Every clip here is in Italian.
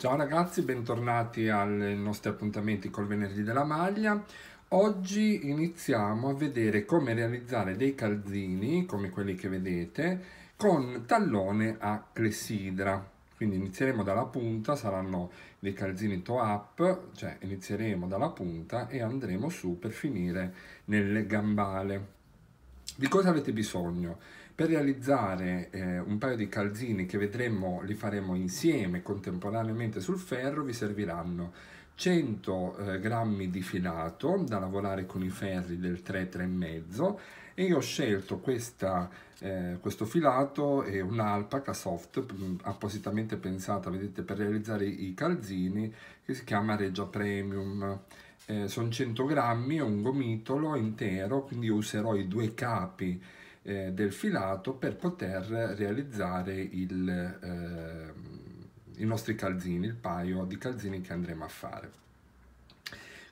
Ciao ragazzi, bentornati ai nostri appuntamenti col venerdì della maglia. Oggi iniziamo a vedere come realizzare dei calzini, come quelli che vedete, con tallone a clessidra. Quindi inizieremo dalla punta, saranno dei calzini toe up, cioè inizieremo dalla punta e andremo su per finire nel gambale. Di cosa avete bisogno? Per realizzare eh, un paio di calzini che vedremo li faremo insieme contemporaneamente sul ferro vi serviranno 100 eh, grammi di filato da lavorare con i ferri del 3 3,5 e io ho scelto questa, eh, questo filato e un'alpaca soft mm, appositamente pensata vedete per realizzare i calzini che si chiama Reggio Premium eh, sono 100 grammi, è un gomitolo intero quindi userò i due capi eh, del filato per poter realizzare il, eh, i nostri calzini, il paio di calzini che andremo a fare.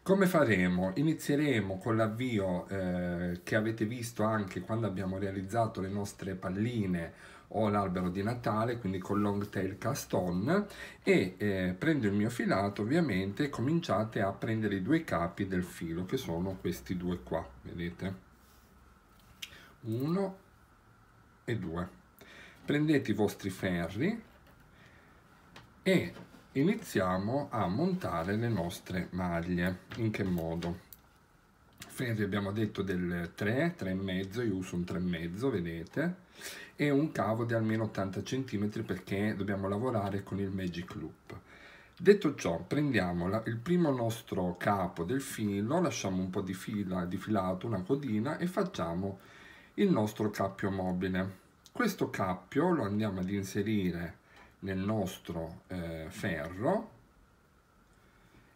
Come faremo? Inizieremo con l'avvio eh, che avete visto anche quando abbiamo realizzato le nostre palline o l'albero di Natale, quindi con long tail cast on e eh, prendo il mio filato ovviamente e cominciate a prendere i due capi del filo che sono questi due qua, vedete? 1 e 2. Prendete i vostri ferri e iniziamo a montare le nostre maglie. In che modo? Ferri abbiamo detto del 3, 3,5, io uso un 3,5, vedete, e un cavo di almeno 80 cm perché dobbiamo lavorare con il magic loop. Detto ciò, prendiamo la, il primo nostro capo del filo, lasciamo un po' di fila, di filato, una codina e facciamo il nostro cappio mobile. Questo cappio lo andiamo ad inserire nel nostro eh, ferro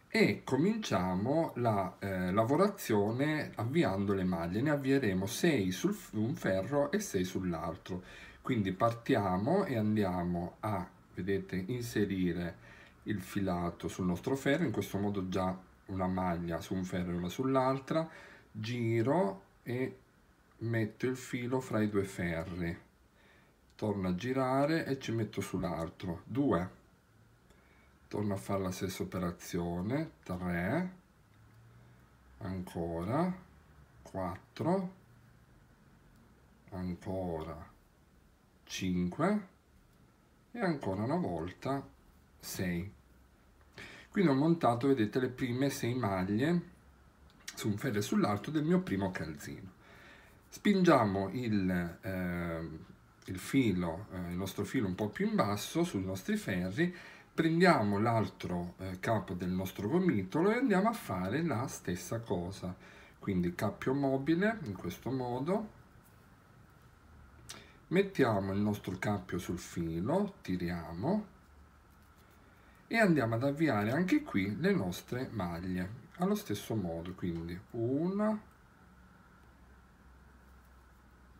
e cominciamo la eh, lavorazione avviando le maglie. Ne avvieremo 6 su un ferro e 6 sull'altro. Quindi partiamo e andiamo a, vedete, inserire il filato sul nostro ferro, in questo modo già una maglia su un ferro e una sull'altra, giro e metto il filo fra i due ferri torno a girare e ci metto sull'altro 2 torno a fare la stessa operazione 3 ancora 4 ancora 5 e ancora una volta 6 quindi ho montato vedete le prime 6 maglie su un ferro e sull'altro del mio primo calzino spingiamo il, eh, il filo, eh, il nostro filo un po' più in basso sui nostri ferri, prendiamo l'altro eh, capo del nostro gomitolo e andiamo a fare la stessa cosa. Quindi cappio mobile in questo modo, mettiamo il nostro cappio sul filo, tiriamo e andiamo ad avviare anche qui le nostre maglie allo stesso modo, quindi una,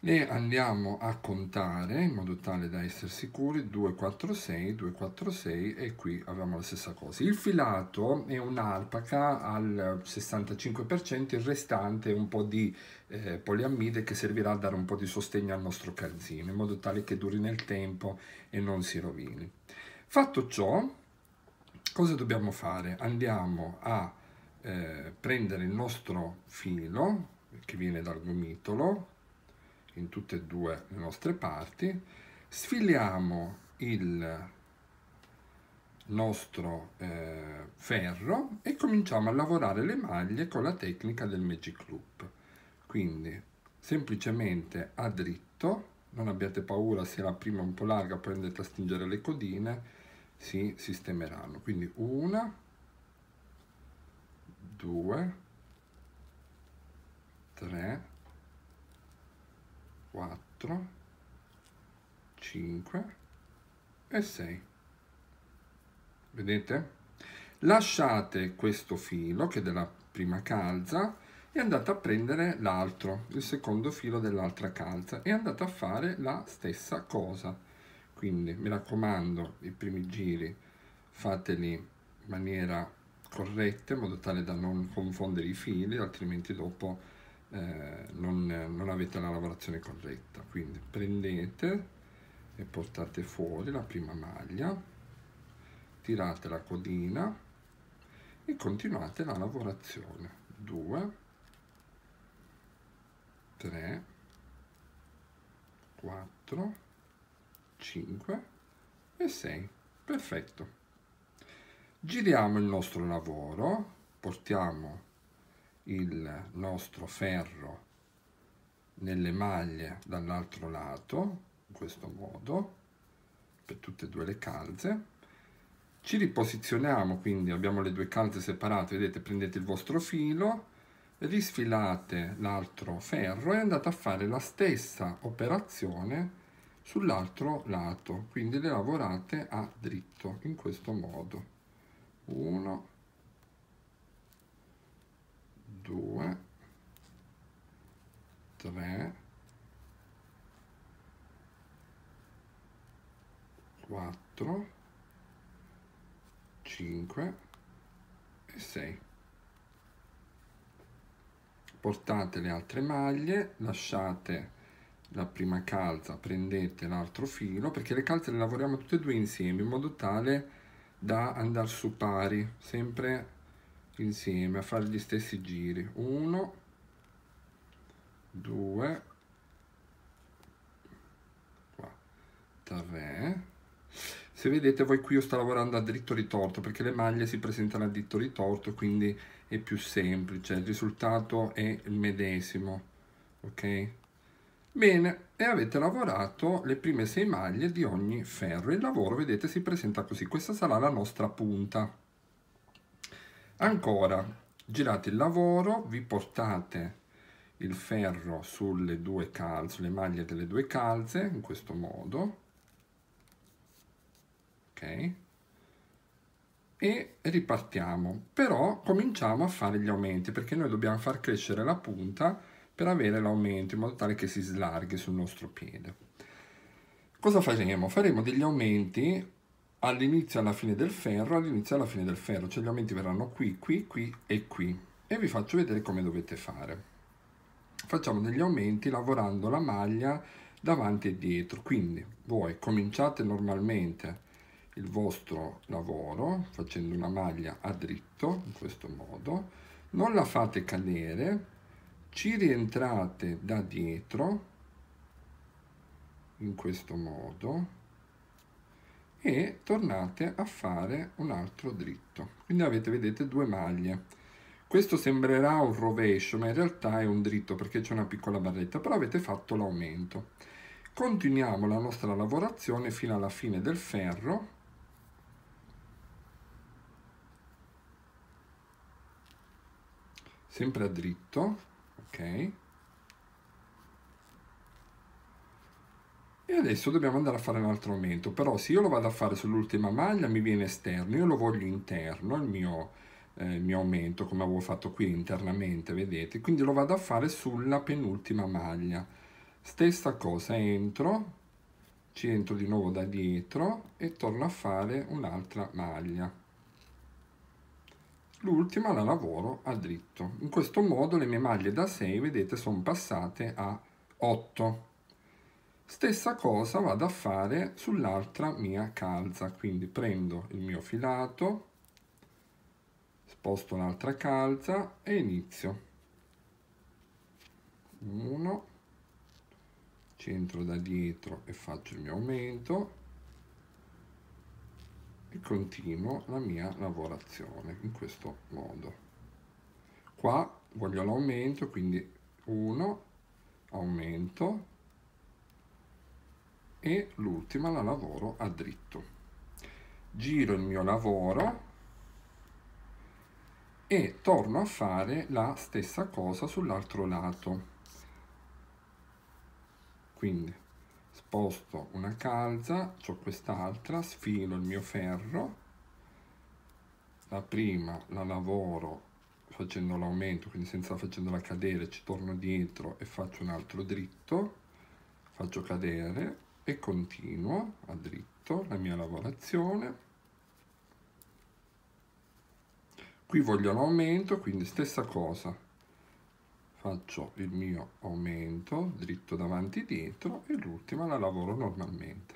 Ne andiamo a contare in modo tale da essere sicuri 2 4 6 2 4 6 e qui abbiamo la stessa cosa il filato è un'alpaca al 65% il restante è un po' di eh, poliammide che servirà a dare un po' di sostegno al nostro calzino in modo tale che duri nel tempo e non si rovini fatto ciò cosa dobbiamo fare andiamo a eh, prendere il nostro filo che viene dal gomitolo in tutte e due le nostre parti, sfiliamo il nostro eh, ferro e cominciamo a lavorare le maglie con la tecnica del magic loop quindi semplicemente a dritto non abbiate paura se la prima è un po' larga poi andate a stringere le codine si sistemeranno quindi una due tre 4, 5 e 6. Vedete? Lasciate questo filo, che è della prima calza, e andate a prendere l'altro, il secondo filo dell'altra calza, e andate a fare la stessa cosa. Quindi, mi raccomando, i primi giri fateli in maniera corretta, in modo tale da non confondere i fili, altrimenti dopo eh, non, non avete la lavorazione corretta. Quindi prendete e portate fuori la prima maglia, tirate la codina e continuate la lavorazione. 2, 3, 4, 5 e 6. Perfetto. Giriamo il nostro lavoro, portiamo il nostro ferro nelle maglie dall'altro lato in questo modo per tutte e due le calze ci riposizioniamo quindi abbiamo le due calze separate vedete prendete il vostro filo risfilate l'altro ferro e andate a fare la stessa operazione sull'altro lato quindi le lavorate a dritto in questo modo 1 2 3 4 5 e 6 portate le altre maglie lasciate la prima calza prendete l'altro filo perché le calze le lavoriamo tutte e due insieme in modo tale da andare su pari sempre insieme a fare gli stessi giri 1 2 3 se vedete voi qui io sto lavorando a dritto ritorto perché le maglie si presentano a dritto ritorto quindi è più semplice il risultato è il medesimo ok bene e avete lavorato le prime 6 maglie di ogni ferro il lavoro vedete si presenta così questa sarà la nostra punta Ancora, girate il lavoro, vi portate il ferro sulle due calze, sulle maglie delle due calze, in questo modo, ok? E ripartiamo, però cominciamo a fare gli aumenti, perché noi dobbiamo far crescere la punta per avere l'aumento, in modo tale che si slarghi sul nostro piede. Cosa faremo? Faremo degli aumenti all'inizio e alla fine del ferro, all'inizio e alla fine del ferro, cioè gli aumenti verranno qui, qui, qui e qui. E vi faccio vedere come dovete fare. Facciamo degli aumenti lavorando la maglia davanti e dietro, quindi voi cominciate normalmente il vostro lavoro facendo una maglia a dritto, in questo modo, non la fate cadere, ci rientrate da dietro, in questo modo, e tornate a fare un altro dritto quindi avete vedete due maglie questo sembrerà un rovescio ma in realtà è un dritto perché c'è una piccola barretta però avete fatto l'aumento continuiamo la nostra lavorazione fino alla fine del ferro sempre a dritto ok e adesso dobbiamo andare a fare un altro aumento però se io lo vado a fare sull'ultima maglia mi viene esterno io lo voglio interno il mio, eh, il mio aumento come avevo fatto qui internamente vedete quindi lo vado a fare sulla penultima maglia stessa cosa entro ci entro di nuovo da dietro e torno a fare un'altra maglia l'ultima la lavoro a dritto in questo modo le mie maglie da 6 vedete sono passate a 8 Stessa cosa vado a fare sull'altra mia calza, quindi prendo il mio filato, sposto l'altra calza e inizio. 1, centro da dietro e faccio il mio aumento e continuo la mia lavorazione in questo modo. Qua voglio l'aumento, quindi 1, aumento, e l'ultima la lavoro a dritto giro il mio lavoro e torno a fare la stessa cosa sull'altro lato quindi sposto una calza ho quest'altra sfilo il mio ferro la prima la lavoro facendo l'aumento quindi senza facendola cadere ci torno dietro e faccio un altro dritto faccio cadere e continuo a dritto la mia lavorazione qui voglio l'aumento quindi stessa cosa faccio il mio aumento dritto davanti dietro e l'ultima la lavoro normalmente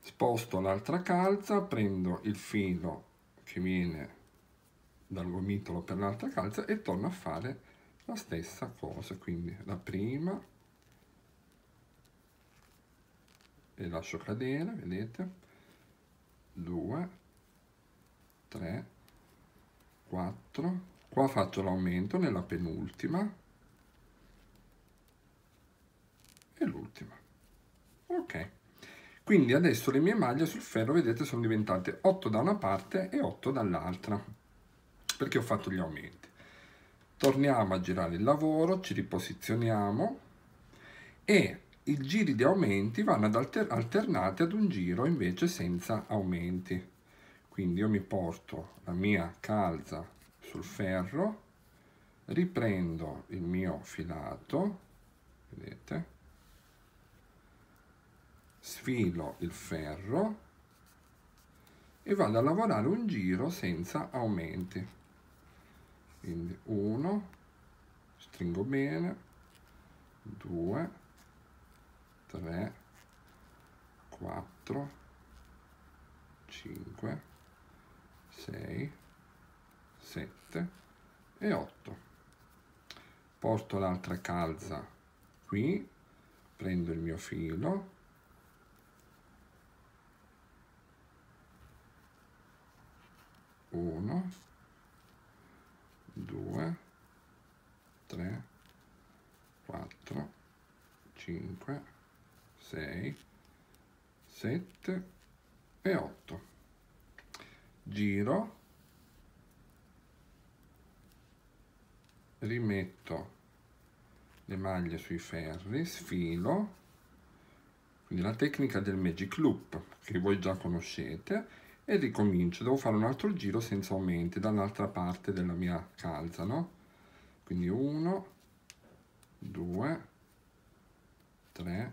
sposto l'altra calza prendo il filo che viene dal gomitolo per l'altra calza e torno a fare la stessa cosa quindi la prima le lascio cadere vedete 2 3 4 qua faccio l'aumento nella penultima e l'ultima ok quindi adesso le mie maglie sul ferro vedete sono diventate 8 da una parte e 8 dall'altra perché ho fatto gli aumenti torniamo a girare il lavoro ci riposizioniamo e i giri di aumenti vanno ad alter alternati ad un giro invece senza aumenti. Quindi io mi porto la mia calza sul ferro, riprendo il mio filato, vedete, sfilo il ferro e vado a lavorare un giro senza aumenti. Quindi 1, stringo bene, 2, 3, 4, 5, 6, 7 e 8. Porto l'altra calza qui, prendo il mio filo, uno, due, tre, quattro, cinque, 6, 7 e 8. Giro, rimetto le maglie sui ferri, sfilo, quindi la tecnica del magic loop che voi già conoscete, e ricomincio, devo fare un altro giro senza aumenti dall'altra parte della mia calza, no? Quindi 1, 2, 3,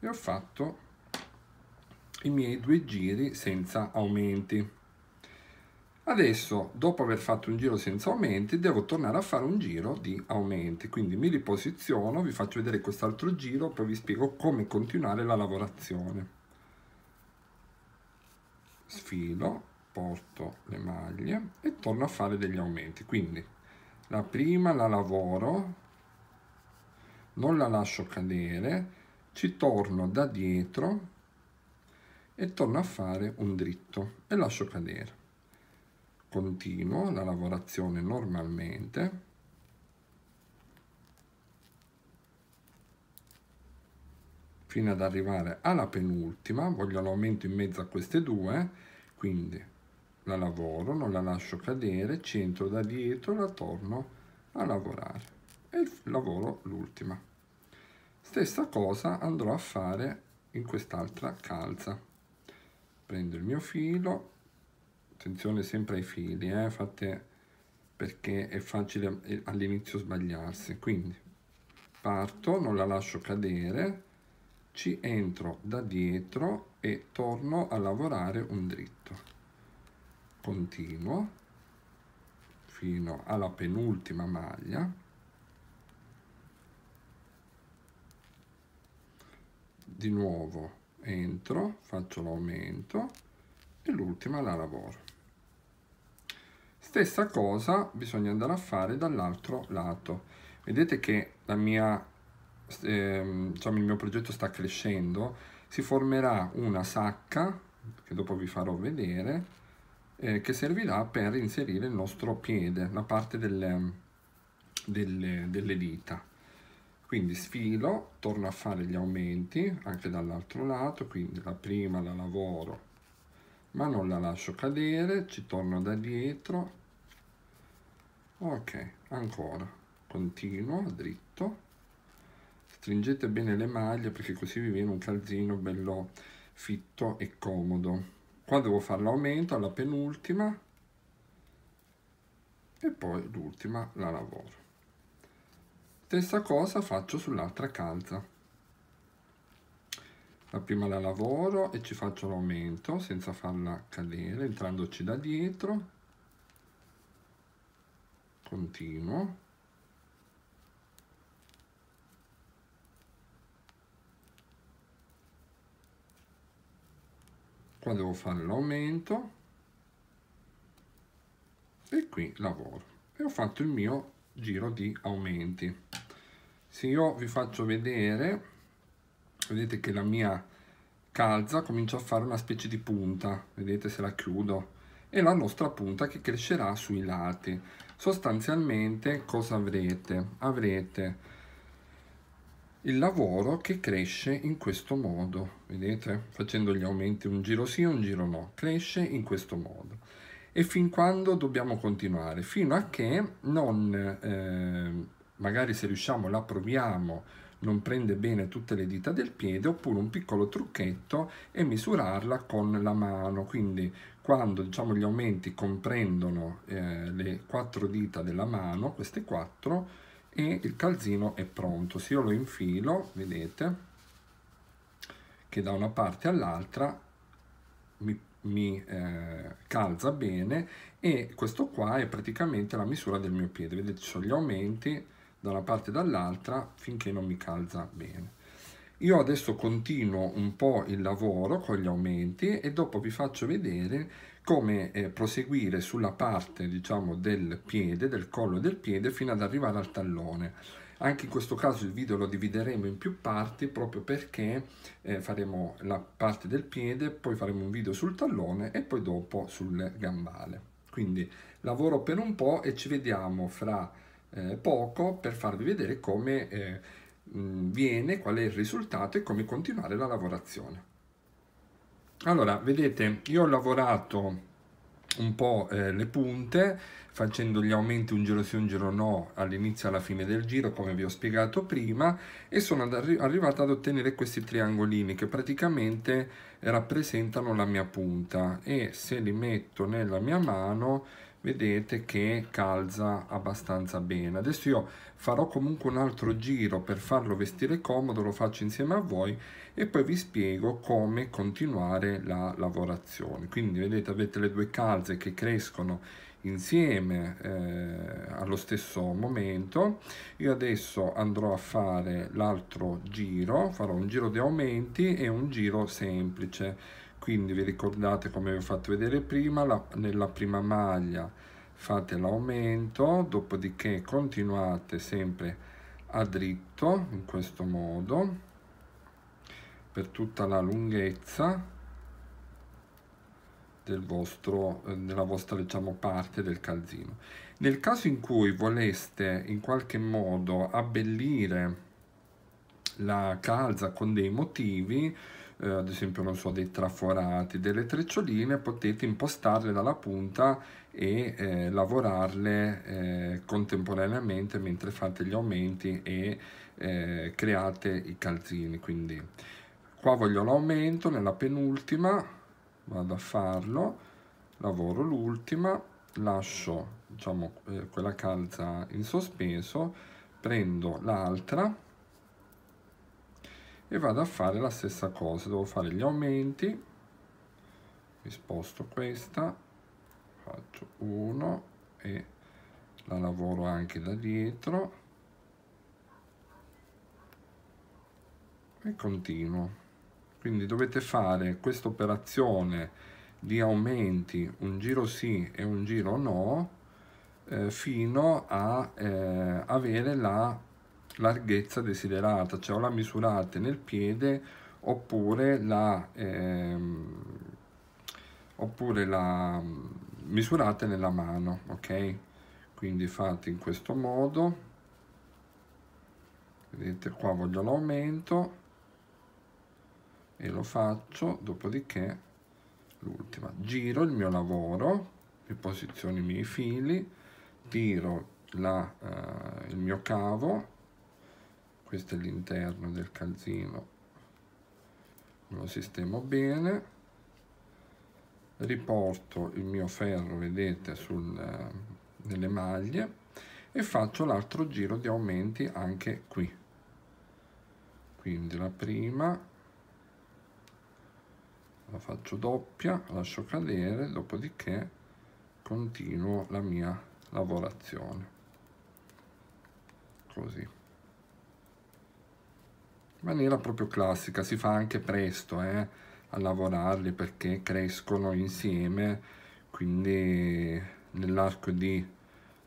e ho fatto i miei due giri senza aumenti adesso dopo aver fatto un giro senza aumenti devo tornare a fare un giro di aumenti quindi mi riposiziono vi faccio vedere quest'altro giro poi vi spiego come continuare la lavorazione sfilo porto le maglie e torno a fare degli aumenti quindi la prima la lavoro non la lascio cadere ci torno da dietro e torno a fare un dritto e lascio cadere continuo la lavorazione normalmente fino ad arrivare alla penultima voglio l'aumento in mezzo a queste due quindi la lavoro non la lascio cadere centro da dietro la torno a lavorare e lavoro l'ultima Stessa cosa andrò a fare in quest'altra calza. Prendo il mio filo, attenzione sempre ai fili, eh, fate perché è facile all'inizio sbagliarsi. Quindi parto, non la lascio cadere, ci entro da dietro e torno a lavorare un dritto. Continuo fino alla penultima maglia di nuovo entro faccio l'aumento e l'ultima la lavoro stessa cosa bisogna andare a fare dall'altro lato vedete che la mia eh, diciamo il mio progetto sta crescendo si formerà una sacca che dopo vi farò vedere eh, che servirà per inserire il nostro piede la parte delle, delle, delle dita quindi sfilo torno a fare gli aumenti anche dall'altro lato quindi la prima la lavoro ma non la lascio cadere ci torno da dietro ok ancora continuo dritto stringete bene le maglie perché così vi viene un calzino bello fitto e comodo qua devo fare l'aumento alla penultima e poi l'ultima la lavoro Stessa cosa faccio sull'altra calza. La prima la lavoro e ci faccio l'aumento senza farla cadere, entrandoci da dietro. Continuo. Qua devo fare l'aumento e qui lavoro e ho fatto il mio giro di aumenti. Se io vi faccio vedere, vedete che la mia calza comincia a fare una specie di punta, vedete se la chiudo, e la nostra punta che crescerà sui lati. Sostanzialmente cosa avrete? Avrete il lavoro che cresce in questo modo, vedete? Facendo gli aumenti un giro sì un giro no, cresce in questo modo e fin quando dobbiamo continuare, fino a che non, eh, magari se riusciamo, la proviamo, non prende bene tutte le dita del piede, oppure un piccolo trucchetto e misurarla con la mano. Quindi quando diciamo, gli aumenti comprendono eh, le quattro dita della mano, queste quattro, e il calzino è pronto. Se io lo infilo, vedete, che da una parte all'altra mi mi eh, calza bene e questo qua è praticamente la misura del mio piede vedete ci sono gli aumenti da una parte e dall'altra finché non mi calza bene io adesso continuo un po' il lavoro con gli aumenti e dopo vi faccio vedere come eh, proseguire sulla parte diciamo del piede del collo del piede fino ad arrivare al tallone anche in questo caso il video lo divideremo in più parti proprio perché eh, faremo la parte del piede, poi faremo un video sul tallone e poi dopo sul gambale. Quindi lavoro per un po' e ci vediamo fra eh, poco per farvi vedere come eh, mm, viene, qual è il risultato e come continuare la lavorazione. Allora, vedete, io ho lavorato un po' eh, le punte facendo gli aumenti un giro sì un giro no all'inizio e alla fine del giro come vi ho spiegato prima e sono arri arrivato ad ottenere questi triangolini che praticamente rappresentano la mia punta e se li metto nella mia mano vedete che calza abbastanza bene adesso io farò comunque un altro giro per farlo vestire comodo lo faccio insieme a voi e poi vi spiego come continuare la lavorazione quindi vedete avete le due calze che crescono insieme eh, allo stesso momento io adesso andrò a fare l'altro giro farò un giro di aumenti e un giro semplice quindi vi ricordate come vi ho fatto vedere prima la, nella prima maglia fate l'aumento dopodiché continuate sempre a dritto in questo modo per tutta la lunghezza del vostro, eh, della vostra diciamo, parte del calzino nel caso in cui voleste in qualche modo abbellire la calza con dei motivi eh, ad esempio non so, dei traforati, delle treccioline, potete impostarle dalla punta e eh, lavorarle eh, contemporaneamente mentre fate gli aumenti e eh, create i calzini. Quindi qua voglio l'aumento, nella penultima vado a farlo, lavoro l'ultima, lascio diciamo, eh, quella calza in sospeso, prendo l'altra e vado a fare la stessa cosa devo fare gli aumenti mi sposto questa faccio 1 e la lavoro anche da dietro e continuo quindi dovete fare questa operazione di aumenti un giro sì e un giro no eh, fino a eh, avere la larghezza desiderata, cioè o la misurate nel piede oppure la, ehm, oppure la mm, misurate nella mano, ok? Quindi fate in questo modo, vedete qua voglio l'aumento e lo faccio, dopodiché l'ultima, giro il mio lavoro, mi posiziono i miei fili, tiro la, eh, il mio cavo questo è l'interno del calzino lo sistemo bene riporto il mio ferro vedete sul, eh, nelle maglie e faccio l'altro giro di aumenti anche qui quindi la prima la faccio doppia lascio cadere dopodiché continuo la mia lavorazione così in maniera proprio classica, si fa anche presto eh, a lavorarli perché crescono insieme, quindi nell'arco di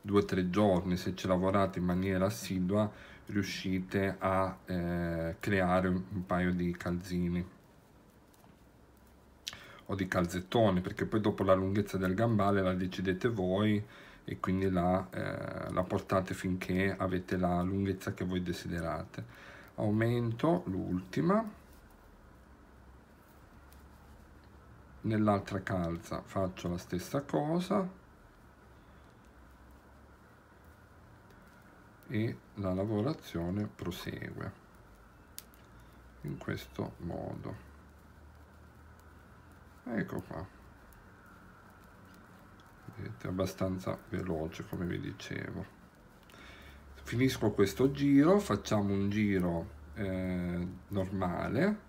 2-3 giorni, se ci lavorate in maniera assidua, riuscite a eh, creare un, un paio di calzini o di calzettoni, perché poi dopo la lunghezza del gambale la decidete voi e quindi la, eh, la portate finché avete la lunghezza che voi desiderate aumento l'ultima nell'altra calza faccio la stessa cosa e la lavorazione prosegue in questo modo ecco qua vedete abbastanza veloce come vi dicevo finisco questo giro facciamo un giro eh, normale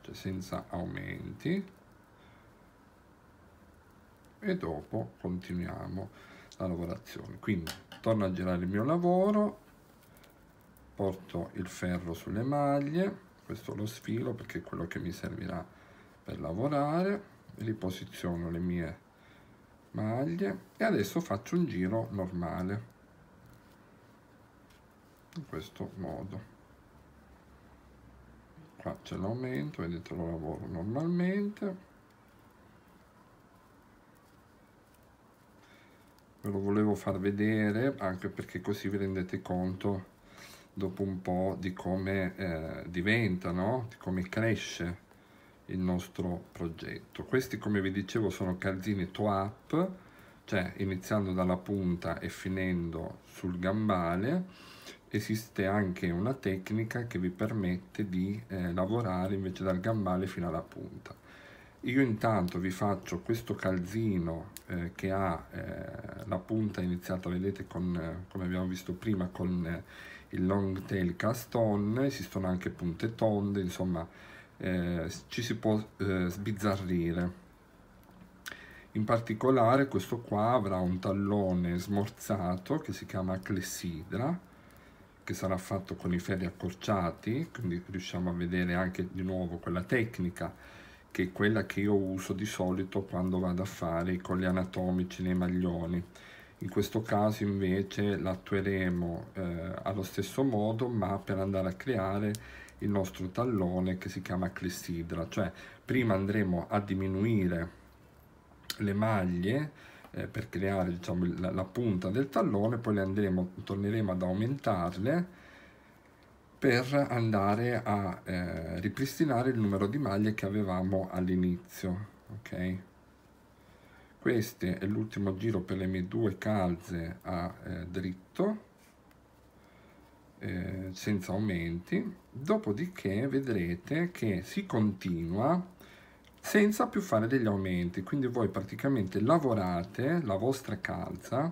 cioè senza aumenti e dopo continuiamo la lavorazione quindi torno a girare il mio lavoro porto il ferro sulle maglie questo lo sfilo perché è quello che mi servirà per lavorare riposiziono le mie maglie e adesso faccio un giro normale in questo modo qua c'è l'aumento vedete lo lavoro normalmente ve lo volevo far vedere anche perché così vi rendete conto dopo un po' di come eh, diventa, no? di come cresce il nostro progetto. Questi, come vi dicevo, sono calzini to up, cioè iniziando dalla punta e finendo sul gambale, esiste anche una tecnica che vi permette di eh, lavorare invece dal gambale fino alla punta. Io intanto vi faccio questo calzino eh, che ha eh, la punta iniziata, vedete, con, eh, come abbiamo visto prima, con eh, il long tail cast on, esistono anche punte tonde, insomma eh, ci si può sbizzarrire. In particolare questo qua avrà un tallone smorzato che si chiama clessidra, che sarà fatto con i ferri accorciati, quindi riusciamo a vedere anche di nuovo quella tecnica che è quella che io uso di solito quando vado a fare i colli anatomici nei maglioni. In questo caso invece l'attueremo eh, allo stesso modo ma per andare a creare il nostro tallone che si chiama clessidra, cioè prima andremo a diminuire le maglie eh, per creare diciamo, la, la, punta del tallone, poi le andremo, torneremo ad aumentarle per andare a eh, ripristinare il numero di maglie che avevamo all'inizio. Ok? Questo è l'ultimo giro per le mie due calze a eh, dritto. Eh, senza aumenti dopodiché vedrete che si continua senza più fare degli aumenti quindi voi praticamente lavorate la vostra calza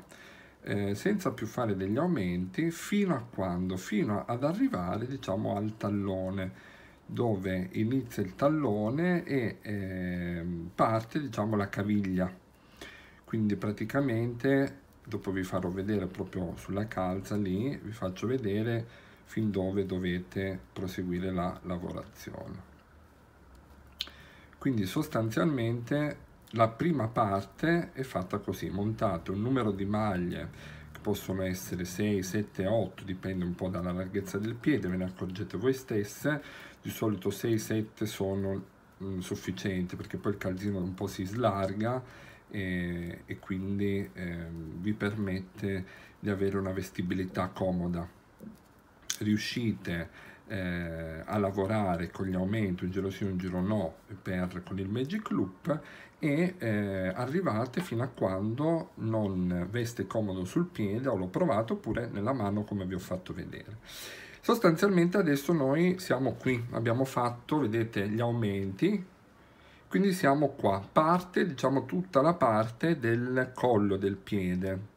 eh, senza più fare degli aumenti fino a quando fino ad arrivare diciamo al tallone dove inizia il tallone e eh, parte diciamo la caviglia quindi praticamente dopo vi farò vedere proprio sulla calza lì vi faccio vedere fin dove dovete proseguire la lavorazione quindi sostanzialmente la prima parte è fatta così, montate un numero di maglie che possono essere 6, 7, 8, dipende un po' dalla larghezza del piede, ve ne accorgete voi stesse, di solito 6, 7 sono mh, mm, sufficienti perché poi il calzino un po' si slarga e, e quindi eh, vi permette di avere una vestibilità comoda. Riuscite eh, a lavorare con gli aumenti, un giro sì, un giro no, per, con il Magic Loop e eh, arrivate fino a quando non veste comodo sul piede o l'ho provato oppure nella mano come vi ho fatto vedere. Sostanzialmente adesso noi siamo qui, abbiamo fatto, vedete, gli aumenti, quindi siamo qua, parte, diciamo tutta la parte del collo del piede,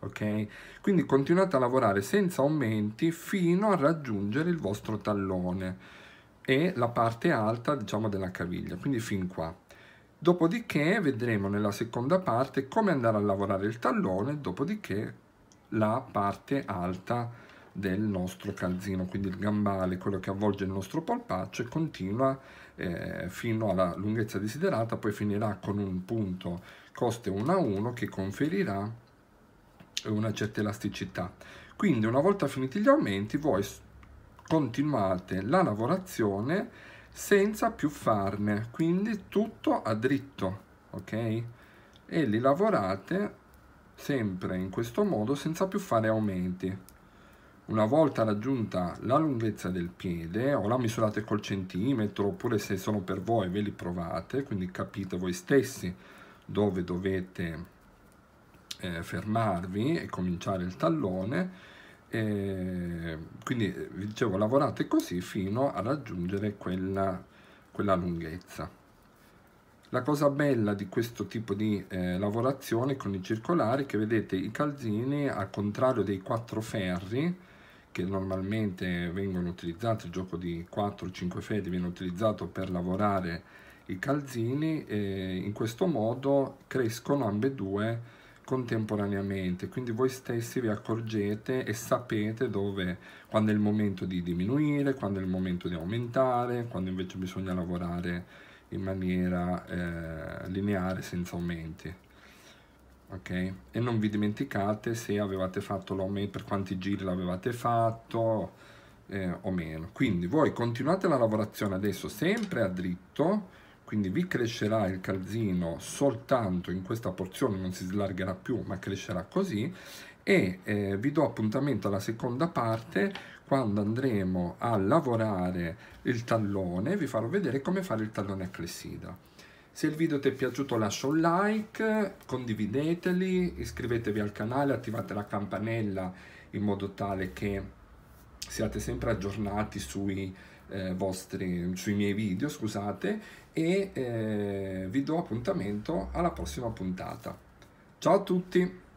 ok? Quindi continuate a lavorare senza aumenti fino a raggiungere il vostro tallone e la parte alta, diciamo, della caviglia, quindi fin qua. Dopodiché vedremo nella seconda parte come andare a lavorare il tallone, dopodiché la parte alta del nostro calzino, quindi il gambale, quello che avvolge il nostro polpaccio e continua eh, fino alla lunghezza desiderata, poi finirà con un punto coste 1 a 1 che conferirà una certa elasticità. Quindi una volta finiti gli aumenti voi continuate la lavorazione senza più farne, quindi tutto a dritto, ok? E li lavorate sempre in questo modo senza più fare aumenti. Una volta raggiunta la lunghezza del piede, o la misurate col centimetro, oppure se sono per voi ve li provate, quindi capite voi stessi dove dovete eh, fermarvi e cominciare il tallone e quindi eh, vi dicevo lavorate così fino a raggiungere quella, quella lunghezza la cosa bella di questo tipo di eh, lavorazione con i circolari è che vedete i calzini al contrario dei quattro ferri che normalmente vengono utilizzati il gioco di 4-5 ferri viene utilizzato per lavorare i calzini e eh, in questo modo crescono ambedue contemporaneamente, quindi voi stessi vi accorgete e sapete dove, quando è il momento di diminuire, quando è il momento di aumentare, quando invece bisogna lavorare in maniera eh, lineare senza aumenti. Ok? E non vi dimenticate se avevate fatto l'aumento, per quanti giri l'avevate fatto eh, o meno. Quindi voi continuate la lavorazione adesso sempre a dritto, quindi vi crescerà il calzino soltanto in questa porzione, non si slargherà più ma crescerà così e eh, vi do appuntamento alla seconda parte quando andremo a lavorare il tallone, vi farò vedere come fare il tallone a clessida. Se il video ti è piaciuto lascia un like, condivideteli, iscrivetevi al canale, attivate la campanella in modo tale che siate sempre aggiornati sui eh, vostri, sui miei video, scusate, e eh, vi do appuntamento alla prossima puntata. Ciao a tutti!